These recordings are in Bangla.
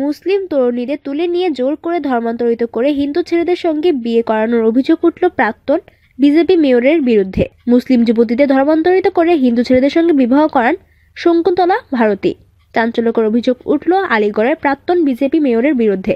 মুসলিম তরুণীদের তুলে নিয়ে জোর করে ধর্মান্তরিত করে হিন্দু ছেলেদের সঙ্গে বিয়ে করানোর অভিযোগ উঠল প্রাক্তন বিজেপি মেয়রের বিরুদ্ধে মুসলিম যুবতীদের ধর্মান্তরিত করে হিন্দু ছেলেদের সঙ্গে বিবাহ করান শঙ্কুন্তলা ভারতী চাঞ্চল্যকর অভিযোগ উঠল আলিগড়ের প্রাক্তন বিজেপি মেয়রের বিরুদ্ধে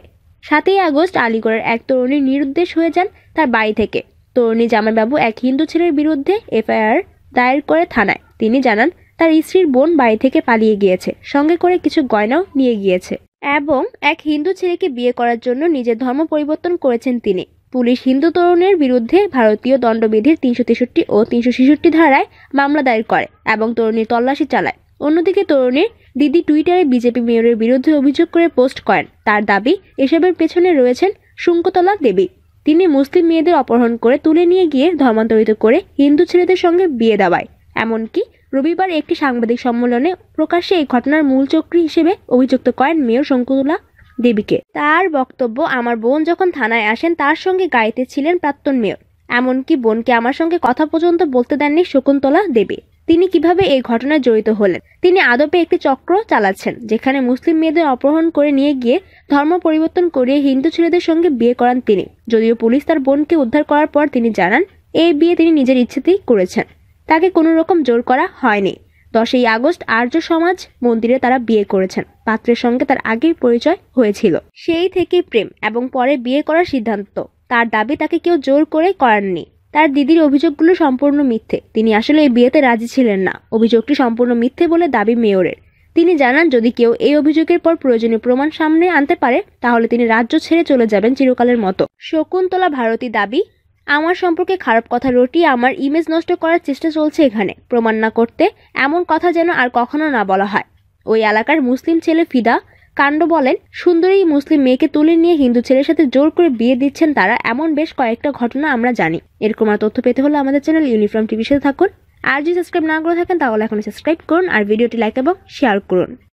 সাতই আগস্ট আলিগড়ের এক তরুণী নিরুদ্দেশ হয়ে যান তার বাড়ি থেকে তরুণী জামাইবাবু এক হিন্দু ছেলের বিরুদ্ধে এফআইআর দায়ের করে থানায় তিনি জানান তার স্ত্রীর বোন বাড়ি থেকে পালিয়ে গিয়েছে সঙ্গে করে কিছু গয়নাও নিয়ে গিয়েছে এবং এক হিন্দু ছেলেকে বিয়ে করার জন্য নিজের ধর্ম পরিবর্তন করেছেন তিনি পুলিশ হিন্দু তরুণের বিরুদ্ধে ভারতীয় দণ্ডবিধির তিনশো তেষট্টি ও তিনশো ছেষট্টি ধারায় মামলা দায়ের করে এবং তরুণীর তল্লাশি চালায় অন্যদিকে তরুণীর দিদি টুইটারে বিজেপি মেয়রের বিরুদ্ধে অভিযোগ করে পোস্ট করেন তার দাবি এসবের পেছনে রয়েছেন শুঙ্কতলা দেবী তিনি মুসলিম মেয়েদের অপহরণ করে তুলে নিয়ে গিয়ে ধর্মান্তরিত করে হিন্দু ছেলেদের সঙ্গে বিয়ে দেওয়ায় এমনকি রবিবার একটি সাংবাদিক সম্মেলনে প্রকাশ্যে এই ঘটনার মূল চক্রী হিসেবে অভিযুক্ত করেন মেয়র শঙ্কুতলা দেবীকে তার বক্তব্য আমার বোন যখন থানায় আসেন তার সঙ্গে গাড়িতে ছিলেন প্রাক্তন মেয়র এমনকি বোনকে আমার সঙ্গে কথা পর্যন্ত বলতে দেননি শকুন্তলা দেবী তিনি কিভাবে এই ঘটনায় জড়িত হলেন তিনি আদপে একটি চক্র চালাচ্ছেন যেখানে মুসলিম মেয়েদের অপহরণ করে নিয়ে গিয়ে ধর্ম পরিবর্তন করিয়ে হিন্দু ছেলেদের সঙ্গে বিয়ে করান তিনি যদিও পুলিশ তার বোনকে উদ্ধার করার পর তিনি জানান এই বিয়ে তিনি নিজের ইচ্ছেতেই করেছেন তাকে কোনো রকম জোর করা হয়নি দশই আগস্ট আর্য সমাজ মন্দিরে তারা বিয়ে করেছেন পাত্রের সঙ্গে তার আগেই পরিচয় হয়েছিল সেই থেকে প্রেম এবং পরে বিয়ে করার সিদ্ধান্ত তার দাবি তাকে কেউ জোর করে করাননি তার দিদির অভিযোগগুলো সম্পূর্ণ মিথ্যে তিনি আসলে এই বিয়েতে রাজি ছিলেন না অভিযোগটি সম্পূর্ণ মিথ্যে বলে দাবি মেয়রের তিনি জানান যদি কেউ এই অভিযোগের পর প্রয়োজনীয় প্রমাণ সামনে আনতে পারে তাহলে তিনি রাজ্য ছেড়ে চলে যাবেন চিরকালের মতো শকুন্তলা ভারতী দাবি আমার সম্পর্কে খারাপ কথা রটিয়ে আমার ইমেজ নষ্ট করার চেষ্টা চলছে এখানে প্রমাণ না করতে এমন কথা যেন আর কখনো না বলা হয় ওই এলাকার মুসলিম ছেলে ফিদা কাণ্ড বলেন সুন্দরী মুসলিম মেয়েকে তুলে নিয়ে হিন্দু ছেলের সাথে জোর করে বিয়ে দিচ্ছেন তারা এমন বেশ কয়েকটা ঘটনা আমরা জানি এরকম আর তথ্য পেতে হলে আমাদের চ্যানেল ইউনিফর্ম টিভির সাথে থাকুন আর যদি সাবস্ক্রাইব না করে থাকেন তাহলে এখন সাবস্ক্রাইব করুন আর ভিডিওটি লাইক এবং শেয়ার করুন